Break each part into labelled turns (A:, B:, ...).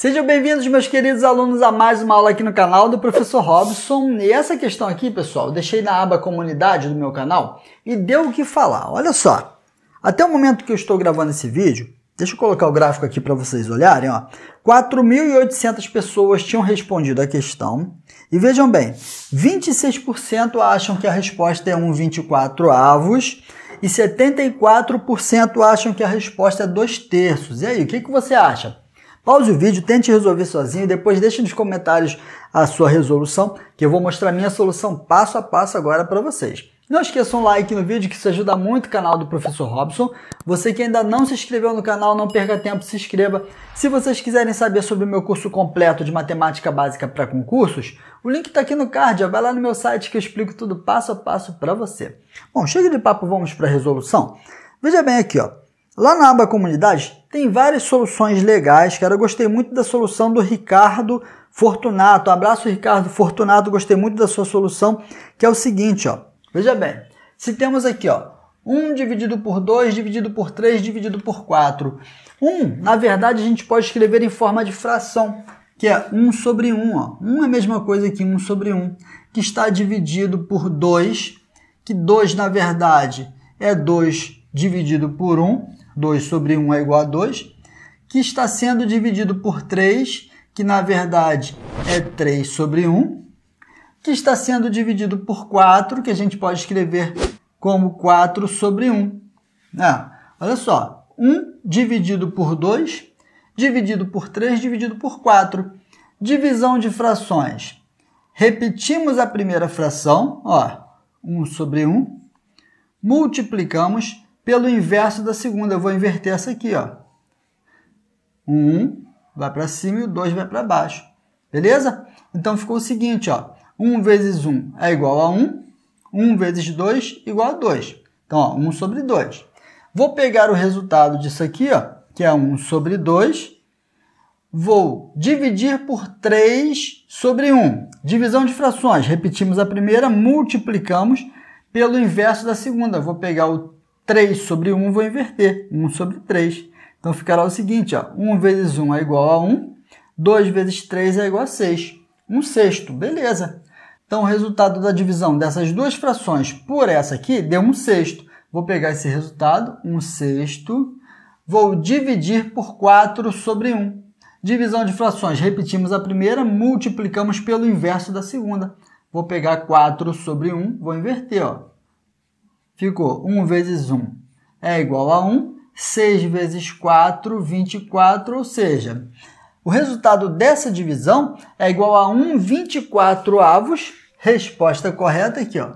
A: Sejam bem-vindos, meus queridos alunos, a mais uma aula aqui no canal do Professor Robson. E essa questão aqui, pessoal, deixei na aba comunidade do meu canal e deu o que falar. Olha só, até o momento que eu estou gravando esse vídeo, deixa eu colocar o gráfico aqui para vocês olharem, ó. 4.800 pessoas tinham respondido a questão. E vejam bem, 26% acham que a resposta é um avos e 74% acham que a resposta é 2 terços. E aí, o que, que você acha? Pause o vídeo, tente resolver sozinho e depois deixe nos comentários a sua resolução, que eu vou mostrar minha solução passo a passo agora para vocês. Não esqueça um like no vídeo que isso ajuda muito o canal do Professor Robson. Você que ainda não se inscreveu no canal, não perca tempo, se inscreva. Se vocês quiserem saber sobre o meu curso completo de Matemática Básica para concursos, o link está aqui no card, vai lá no meu site que eu explico tudo passo a passo para você. Bom, chega de papo, vamos para a resolução. Veja bem aqui, ó. Lá na aba comunidade tem várias soluções legais, cara. Eu gostei muito da solução do Ricardo Fortunato. Abraço, Ricardo Fortunato. Gostei muito da sua solução, que é o seguinte, ó. Veja bem, se temos aqui, ó, 1 dividido por 2, dividido por 3, dividido por 4. 1, na verdade, a gente pode escrever em forma de fração, que é 1 sobre 1. Ó. 1 é a mesma coisa que 1 sobre 1, que está dividido por 2, que 2, na verdade, é 2 dividido por 1, 2 sobre 1 é igual a 2, que está sendo dividido por 3, que na verdade é 3 sobre 1, que está sendo dividido por 4, que a gente pode escrever como 4 sobre 1. Ah, né? olha só, 1 dividido por 2, dividido por 3, dividido por 4. Divisão de frações. Repetimos a primeira fração, ó, 1 sobre 1. Multiplicamos pelo inverso da segunda. Eu vou inverter essa aqui, ó. um vai para cima e o 2 vai para baixo. Beleza? Então ficou o seguinte, ó. 1 vezes 1 é igual a 1. 1 vezes 2 igual a 2. Então, ó, 1 sobre 2. Vou pegar o resultado disso aqui, ó, que é 1 sobre 2. Vou dividir por 3 sobre 1. Divisão de frações. Repetimos a primeira, multiplicamos pelo inverso da segunda. Vou pegar o 3 sobre 1 vou inverter, 1 sobre 3. Então ficará o seguinte, ó, 1 vezes 1 é igual a 1, 2 vezes 3 é igual a 6. 1 sexto, beleza. Então o resultado da divisão dessas duas frações por essa aqui deu 1 sexto. Vou pegar esse resultado, 1 sexto, vou dividir por 4 sobre 1. Divisão de frações, repetimos a primeira, multiplicamos pelo inverso da segunda. Vou pegar 4 sobre 1, vou inverter, ó ficou 1 vezes 1 é igual a 1, 6 vezes 4, 24, ou seja, o resultado dessa divisão é igual a 1 24 avos, resposta correta aqui, ó.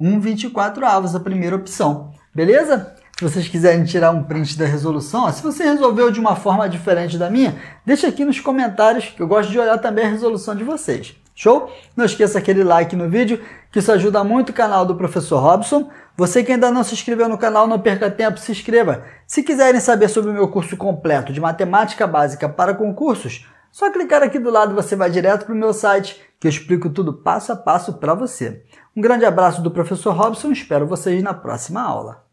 A: 1 24 avos, a primeira opção, beleza? Se vocês quiserem tirar um print da resolução, ó, se você resolveu de uma forma diferente da minha, deixa aqui nos comentários, que eu gosto de olhar também a resolução de vocês. Show? Não esqueça aquele like no vídeo, que isso ajuda muito o canal do Professor Robson. Você que ainda não se inscreveu no canal, não perca tempo, se inscreva. Se quiserem saber sobre o meu curso completo de matemática básica para concursos, só clicar aqui do lado você vai direto para o meu site, que eu explico tudo passo a passo para você. Um grande abraço do professor Robson, espero vocês na próxima aula.